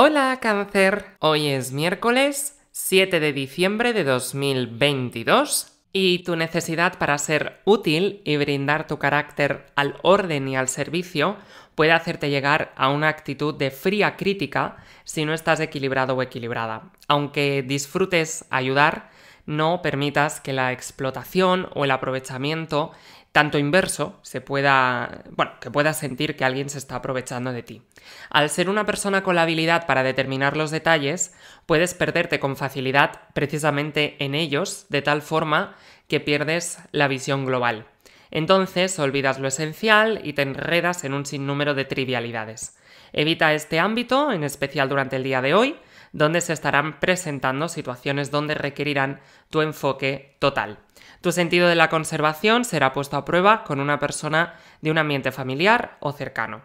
Hola cáncer, hoy es miércoles 7 de diciembre de 2022 y tu necesidad para ser útil y brindar tu carácter al orden y al servicio puede hacerte llegar a una actitud de fría crítica si no estás equilibrado o equilibrada. Aunque disfrutes ayudar, no permitas que la explotación o el aprovechamiento tanto inverso se pueda, que puedas sentir que alguien se está aprovechando de ti. Al ser una persona con la habilidad para determinar los detalles, puedes perderte con facilidad precisamente en ellos, de tal forma que pierdes la visión global. Entonces olvidas lo esencial y te enredas en un sinnúmero de trivialidades. Evita este ámbito, en especial durante el día de hoy, donde se estarán presentando situaciones donde requerirán tu enfoque total. Tu sentido de la conservación será puesto a prueba con una persona de un ambiente familiar o cercano.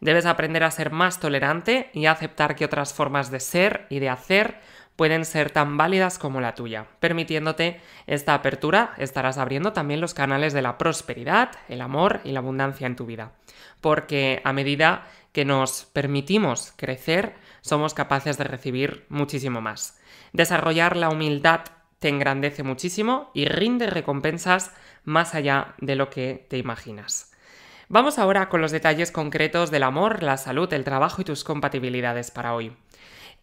Debes aprender a ser más tolerante y aceptar que otras formas de ser y de hacer pueden ser tan válidas como la tuya. Permitiéndote esta apertura, estarás abriendo también los canales de la prosperidad, el amor y la abundancia en tu vida. Porque a medida que nos permitimos crecer, somos capaces de recibir muchísimo más. Desarrollar la humildad te engrandece muchísimo y rinde recompensas más allá de lo que te imaginas. Vamos ahora con los detalles concretos del amor, la salud, el trabajo y tus compatibilidades para hoy.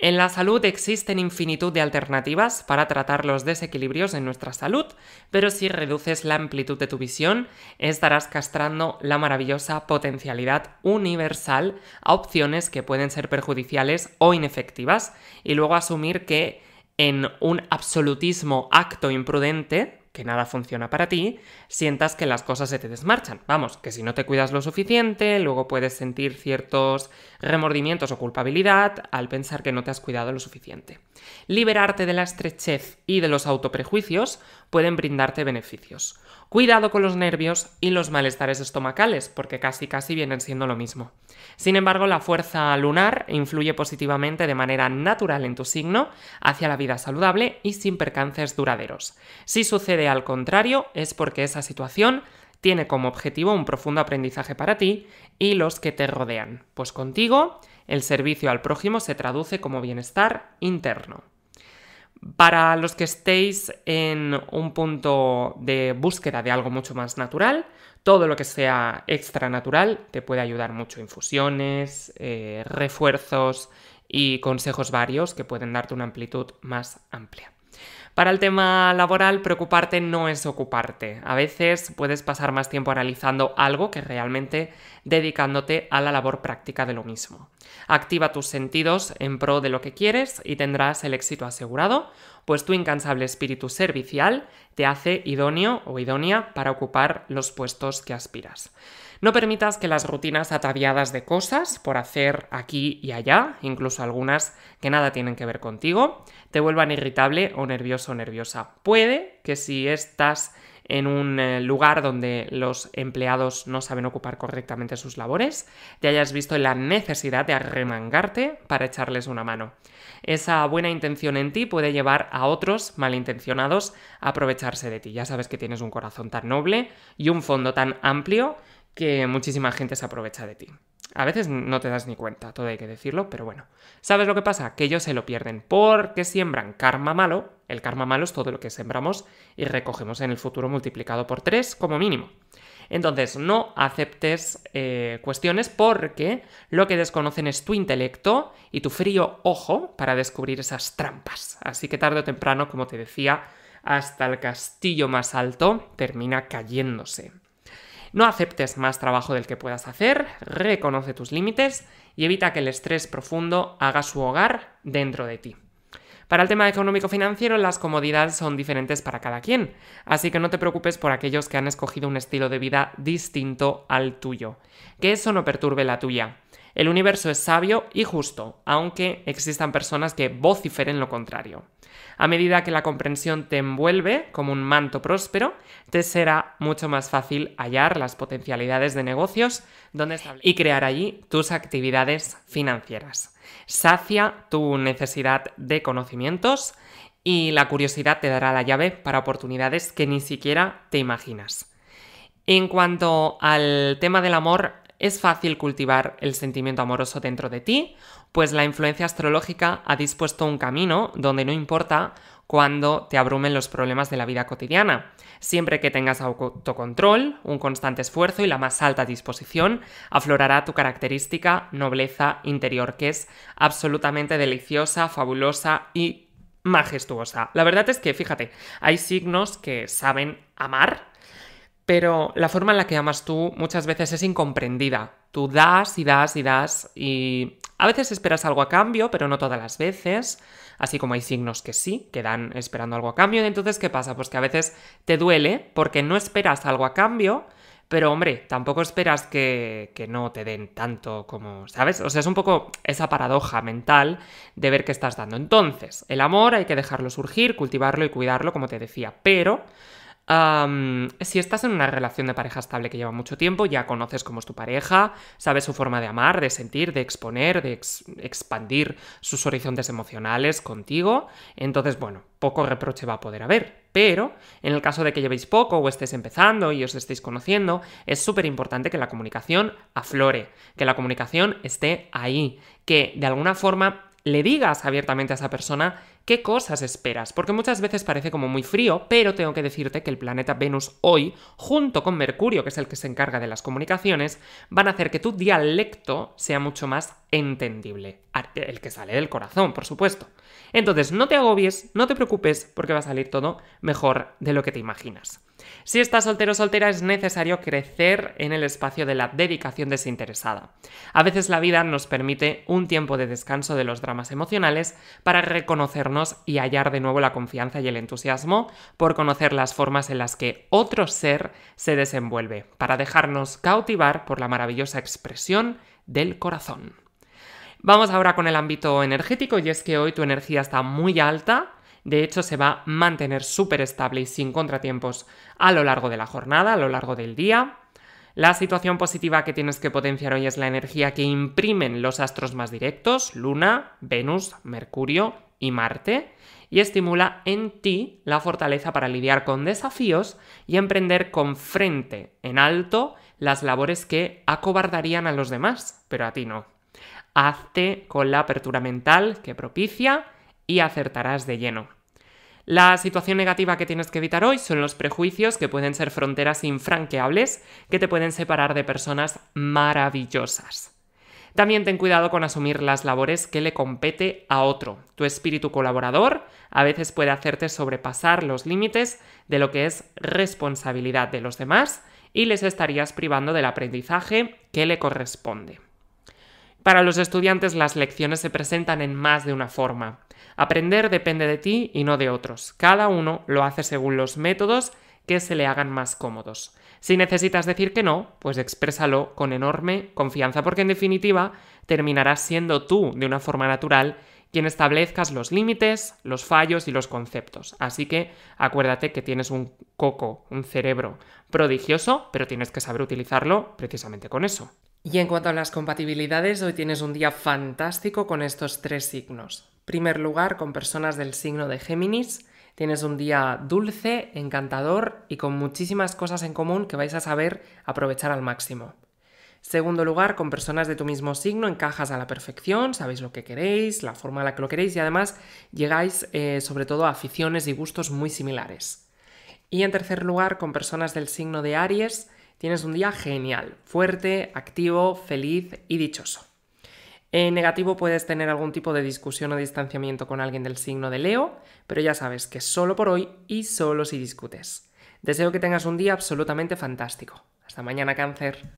En la salud existen infinitud de alternativas para tratar los desequilibrios en nuestra salud, pero si reduces la amplitud de tu visión, estarás castrando la maravillosa potencialidad universal a opciones que pueden ser perjudiciales o inefectivas, y luego asumir que en un absolutismo acto imprudente que nada funciona para ti, sientas que las cosas se te desmarchan. Vamos, que si no te cuidas lo suficiente, luego puedes sentir ciertos remordimientos o culpabilidad al pensar que no te has cuidado lo suficiente. Liberarte de la estrechez y de los autoprejuicios pueden brindarte beneficios. Cuidado con los nervios y los malestares estomacales, porque casi casi vienen siendo lo mismo. Sin embargo, la fuerza lunar influye positivamente de manera natural en tu signo hacia la vida saludable y sin percances duraderos. Si sucede al contrario, es porque esa situación tiene como objetivo un profundo aprendizaje para ti y los que te rodean. Pues contigo, el servicio al prójimo se traduce como bienestar interno. Para los que estéis en un punto de búsqueda de algo mucho más natural, todo lo que sea extra natural te puede ayudar mucho. Infusiones, eh, refuerzos y consejos varios que pueden darte una amplitud más amplia. Para el tema laboral, preocuparte no es ocuparte. A veces puedes pasar más tiempo analizando algo que realmente dedicándote a la labor práctica de lo mismo. Activa tus sentidos en pro de lo que quieres y tendrás el éxito asegurado pues tu incansable espíritu servicial te hace idóneo o idónea para ocupar los puestos que aspiras. No permitas que las rutinas ataviadas de cosas por hacer aquí y allá, incluso algunas que nada tienen que ver contigo, te vuelvan irritable o nervioso o nerviosa. Puede que si estás en un eh, lugar donde los empleados no saben ocupar correctamente sus labores, te hayas visto en la necesidad de arremangarte para echarles una mano. Esa buena intención en ti puede llevar a otros malintencionados a aprovecharse de ti. Ya sabes que tienes un corazón tan noble y un fondo tan amplio que muchísima gente se aprovecha de ti. A veces no te das ni cuenta, todo hay que decirlo, pero bueno. ¿Sabes lo que pasa? Que ellos se lo pierden porque siembran karma malo. El karma malo es todo lo que sembramos y recogemos en el futuro multiplicado por 3 como mínimo. Entonces, no aceptes eh, cuestiones porque lo que desconocen es tu intelecto y tu frío ojo para descubrir esas trampas. Así que tarde o temprano, como te decía, hasta el castillo más alto termina cayéndose. No aceptes más trabajo del que puedas hacer, reconoce tus límites y evita que el estrés profundo haga su hogar dentro de ti. Para el tema económico-financiero, las comodidades son diferentes para cada quien, así que no te preocupes por aquellos que han escogido un estilo de vida distinto al tuyo. Que eso no perturbe la tuya. El universo es sabio y justo, aunque existan personas que vociferen lo contrario. A medida que la comprensión te envuelve como un manto próspero, te será mucho más fácil hallar las potencialidades de negocios donde y crear allí tus actividades financieras. Sacia tu necesidad de conocimientos y la curiosidad te dará la llave para oportunidades que ni siquiera te imaginas. En cuanto al tema del amor, es fácil cultivar el sentimiento amoroso dentro de ti, pues la influencia astrológica ha dispuesto un camino donde no importa cuando te abrumen los problemas de la vida cotidiana. Siempre que tengas autocontrol, un constante esfuerzo y la más alta disposición, aflorará tu característica nobleza interior, que es absolutamente deliciosa, fabulosa y majestuosa. La verdad es que, fíjate, hay signos que saben amar pero la forma en la que amas tú muchas veces es incomprendida. Tú das y das y das y a veces esperas algo a cambio, pero no todas las veces, así como hay signos que sí, que dan esperando algo a cambio. Y entonces, ¿qué pasa? Pues que a veces te duele porque no esperas algo a cambio, pero hombre, tampoco esperas que, que, no te den tanto como, ¿sabes? O sea, es un poco esa paradoja mental de ver qué estás dando. Entonces, el amor hay que dejarlo surgir, cultivarlo y cuidarlo, como te decía, pero si estás en una relación de pareja estable que lleva mucho tiempo, ya conoces cómo es tu pareja, sabes su forma de amar, de sentir, de exponer, de expandir sus horizontes emocionales contigo, entonces, bueno, poco reproche va a poder haber. Pero en el caso de que llevéis poco o estés empezando y os estéis conociendo, es súper importante que la comunicación aflore, que la comunicación esté ahí, que de alguna forma le digas abiertamente a esa persona qué cosas esperas, porque muchas veces parece como muy frío, pero tengo que decirte que el planeta Venus hoy, junto con Mercurio, que es el que se encarga de las comunicaciones, van a hacer que tu dialecto sea mucho más entendible, ah, el que sale del corazón, por supuesto. Entonces, no te agobies, no te preocupes, porque va a salir todo mejor de lo que te imaginas. Si estás soltero o soltera es necesario crecer en el espacio de la dedicación desinteresada. A veces la vida nos permite un tiempo de descanso de los dramas emocionales para reconocernos y hallar de nuevo la confianza y el entusiasmo por conocer las formas en las que otro ser se desenvuelve, para dejarnos cautivar por la maravillosa expresión del corazón. Vamos ahora con el ámbito energético y es que hoy tu energía está muy alta de hecho, se va a mantener súper estable y sin contratiempos a lo largo de la jornada, a lo largo del día. La situación positiva que tienes que potenciar hoy es la energía que imprimen los astros más directos, Luna, Venus, Mercurio y Marte, y estimula en ti la fortaleza para lidiar con desafíos y emprender con frente en alto las labores que acobardarían a los demás, pero a ti no. Hazte con la apertura mental que propicia y acertarás de lleno. La situación negativa que tienes que evitar hoy son los prejuicios, que pueden ser fronteras infranqueables, que te pueden separar de personas maravillosas. También ten cuidado con asumir las labores que le compete a otro. Tu espíritu colaborador a veces puede hacerte sobrepasar los límites de lo que es responsabilidad de los demás y les estarías privando del aprendizaje que le corresponde. Para los estudiantes las lecciones se presentan en más de una forma. Aprender depende de ti y no de otros. Cada uno lo hace según los métodos que se le hagan más cómodos. Si necesitas decir que no, pues exprésalo con enorme confianza porque en definitiva terminarás siendo tú de una forma natural quien establezcas los límites, los fallos y los conceptos. Así que acuérdate que tienes un coco, un cerebro prodigioso, pero tienes que saber utilizarlo precisamente con eso. Y en cuanto a las compatibilidades, hoy tienes un día fantástico con estos tres signos. En primer lugar, con personas del signo de Géminis, tienes un día dulce, encantador y con muchísimas cosas en común que vais a saber aprovechar al máximo. Segundo lugar, con personas de tu mismo signo encajas a la perfección, sabéis lo que queréis, la forma en la que lo queréis y además llegáis eh, sobre todo a aficiones y gustos muy similares. Y en tercer lugar, con personas del signo de Aries, tienes un día genial, fuerte, activo, feliz y dichoso. En negativo puedes tener algún tipo de discusión o distanciamiento con alguien del signo de Leo, pero ya sabes que solo por hoy y solo si discutes. Deseo que tengas un día absolutamente fantástico. Hasta mañana, cáncer.